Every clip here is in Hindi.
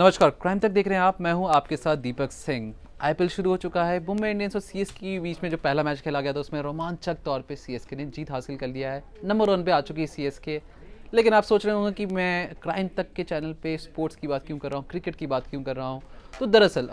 नमस्कार क्राइम तक देख रहे हैं आप मैं हूं आपके साथ दीपक सिंह आईपीएल शुरू हो चुका है मुंबई इंडियंस और सीएस के बीच में जो पहला मैच खेला गया था उसमें रोमांचक तौर पे सीएसके ने जीत हासिल कर लिया है नंबर वन पे आ चुकी है सी लेकिन आप सोच रहे होंगे कि मैं क्राइम तक के चैनल पे स्पोर्ट्स की बात क्यों कर रहा हूँ क्रिकेट की बात क्यों कर रहा हूँ तो दरअसल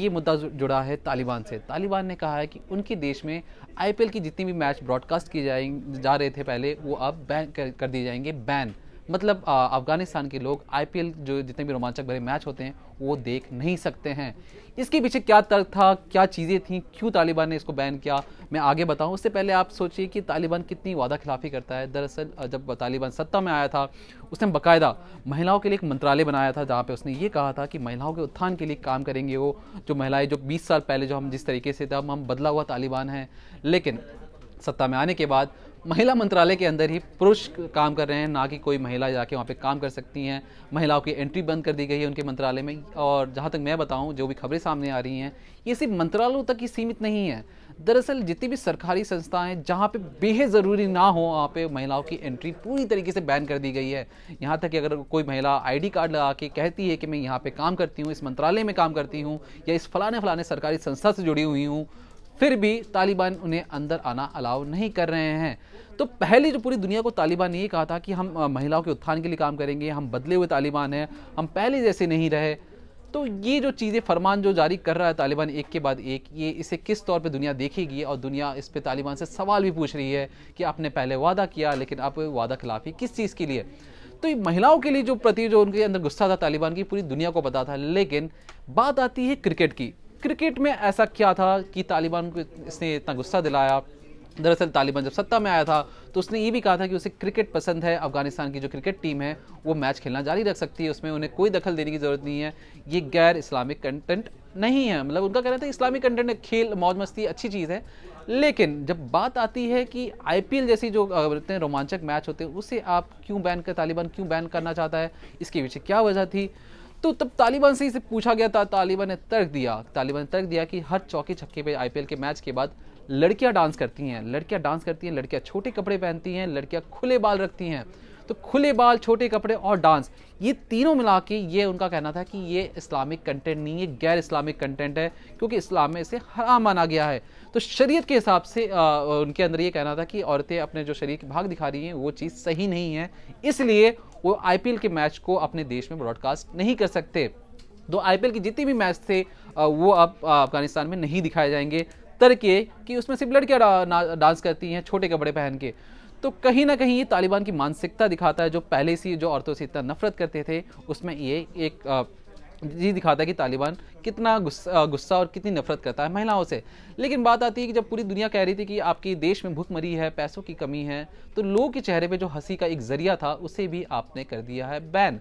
ये मुद्दा जुड़ा है तालिबान से तालिबान ने कहा है कि उनके देश में आईपीएल की जितनी भी मैच ब्रॉडकास्ट किए जाए जा रहे थे पहले वो अब बैन कर, कर दिए जाएंगे बैन मतलब अफगानिस्तान के लोग आईपीएल जो जितने भी रोमांचक भरे मैच होते हैं वो देख नहीं सकते हैं इसके पीछे क्या तर्क था क्या चीज़ें थी क्यों तालिबान ने इसको बैन किया मैं आगे बताऊं उससे पहले आप सोचिए कि तालिबान कितनी वादा खिलाफ़ी करता है दरअसल जब तालिबान सत्ता में आया था उसने बाकायदा महिलाओं के लिए एक मंत्रालय बनाया था जहाँ पर उसने ये कहा था कि महिलाओं के उत्थान के लिए काम करेंगे वो जो महिलाएं जो बीस साल पहले जो हम जिस तरीके से थे हम बदला हुआ तालिबान हैं लेकिन सत्ता में आने के बाद महिला मंत्रालय के अंदर ही पुरुष काम कर रहे हैं ना कि कोई महिला जाके वहाँ पे काम कर सकती हैं महिलाओं की एंट्री बंद कर दी गई है उनके मंत्रालय में और जहाँ तक मैं बताऊँ जो भी खबरें सामने आ रही हैं ये सिर्फ मंत्रालयों तक ही सीमित नहीं है दरअसल जितनी भी सरकारी संस्थाएं जहाँ पे बेहद ज़रूरी ना हो वहाँ पे महिलाओं की एंट्री पूरी तरीके से बैन कर दी गई है यहाँ तक कि अगर कोई महिला आईडी कार्ड लगा के कहती है कि मैं यहाँ पे काम करती हूँ इस मंत्रालय में काम करती हूँ या इस फलाने फलाने सरकारी संस्था से जुड़ी हुई हूँ फिर भी तालिबान उन्हें अंदर आना अलाउ नहीं कर रहे हैं तो पहले जो पूरी दुनिया को तालिबान ने ये कहा था कि हम महिलाओं के उत्थान के लिए काम करेंगे हम बदले हुए तालिबान हैं हम पहले जैसे नहीं रहे तो ये जो चीज़ें फरमान जो जारी कर रहा है तालिबान एक के बाद एक ये इसे किस तौर पे दुनिया देखेगी और दुनिया इस पे तालिबान से सवाल भी पूछ रही है कि आपने पहले वादा किया लेकिन आप वादा खिलाफी किस चीज़ के लिए तो ये महिलाओं के लिए जो प्रति जो उनके अंदर गुस्सा था तालिबान की पूरी दुनिया को पता था लेकिन बात आती है क्रिकेट की क्रिकेट में ऐसा क्या था कि तालिबान को इसने इतना गुस्सा दिलाया दरअसल तालिबान जब सत्ता में आया था तो उसने ये भी कहा था कि उसे क्रिकेट पसंद है अफगानिस्तान की जो क्रिकेट टीम है वो मैच खेलना जारी रख सकती है उसमें उन्हें कोई दखल देने की ज़रूरत नहीं है ये गैर इस्लामिक कंटेंट नहीं है मतलब उनका कहना था इस्लामिक कंटेंट खेल मौज मस्ती अच्छी चीज़ है लेकिन जब बात आती है कि आई जैसी जो बोलते हैं रोमांचक मैच होते हैं उसे आप क्यों बैन कर तालिबान क्यों बैन करना चाहता है इसके पीछे क्या वजह थी तो तब तालिबान से इसे पूछा गया था तालिबान ने तर्क दिया तालिबान ने तर्क दिया कि हर चौके छक्के पे आईपीएल के मैच के बाद लड़कियां डांस करती हैं लड़कियां डांस करती हैं लड़कियां छोटे कपड़े पहनती हैं लड़कियां खुले बाल रखती हैं तो खुले बाल छोटे कपड़े और डांस ये तीनों मिला के ये उनका कहना था कि ये इस्लामिक कंटेंट नहीं है गैर इस्लामिक कंटेंट है क्योंकि इस्लाम में इसे हराम माना गया है तो शरीयत के हिसाब से आ, उनके अंदर ये कहना था कि औरतें अपने जो शरीर के भाग दिखा रही हैं वो चीज़ सही नहीं है इसलिए वो आईपीएल के मैच को अपने देश में ब्रॉडकास्ट नहीं कर सकते तो आई के जितने भी मैच थे वो अब अफगानिस्तान में नहीं दिखाए जाएंगे के कि उसमें सिर्फ लड़कियाँ डांस करती हैं छोटे कपड़े पहन के तो कहीं ना कहीं ये तालिबान की मानसिकता दिखाता है जो पहले से जो औरतों से इतना नफरत करते थे उसमें ये एक ये दिखाता है कि तालिबान कितना गुस्सा गुस्सा और कितनी नफरत करता है महिलाओं से लेकिन बात आती है कि जब पूरी दुनिया कह रही थी कि आपके देश में भूखमरी है पैसों की कमी है तो लोगों के चेहरे पे जो हंसी का एक जरिया था उसे भी आपने कर दिया है बैन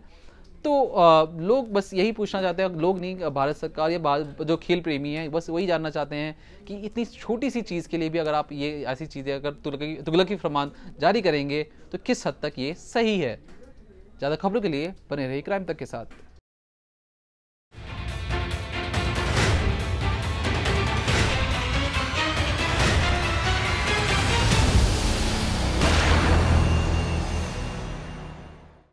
तो आ, लोग बस यही पूछना चाहते हैं लोग नहीं भारत सरकार या जो खेल प्रेमी हैं बस वही जानना चाहते हैं कि इतनी छोटी सी चीज़ के लिए भी अगर आप ये ऐसी चीज़ें अगर तुगलकी फरमान जारी करेंगे तो किस हद तक ये सही है ज़्यादा खबरों के लिए बने रही क्राइम तक के साथ